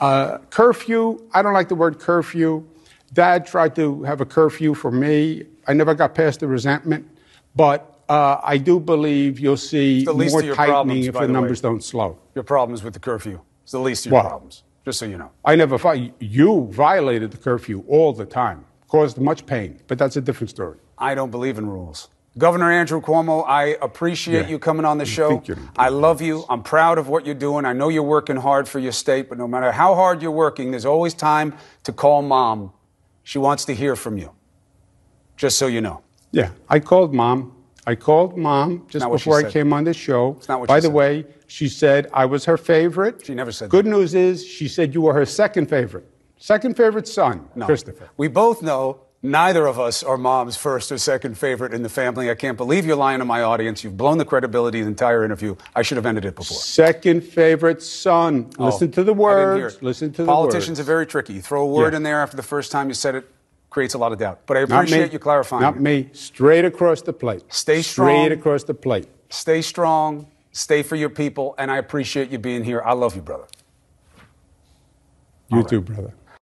Uh, curfew, I don't like the word curfew. Dad tried to have a curfew for me. I never got past the resentment, but uh, I do believe you'll see more tightening if the, numbers way. don't slow. Your problems with the curfew. It's the least of your well, problems, just so you know. I never, you violated the curfew all the time, caused much pain, but that's a different story. I don't believe in rules. Governor Andrew Cuomo, I appreciate yeah. you coming on the show. I love you. I'm proud of what you're doing. I know you're working hard for your state, but no matter how hard you're working, there's always time to call mom. She wants to hear from you. Just so you know. Yeah, I called mom. I called mom just before I came on the show. By the said. way, she said I was her favorite. She never said. Good that. news is she said you were her second favorite. Second favorite son, no. Christopher. We both know Neither of us are mom's first or second favorite in the family. I can't believe you're lying to my audience. You've blown the credibility of the entire interview. I should have ended it before. Second favorite son. Oh, Listen to the words. Listen to the Politicians words. are very tricky. You throw a word yeah. in there after the first time you said it, creates a lot of doubt. But I appreciate you clarifying. Not me. Straight across the plate. Stay strong. Straight across the plate. Stay strong. Stay for your people. And I appreciate you being here. I love you, brother. You All too, right. brother.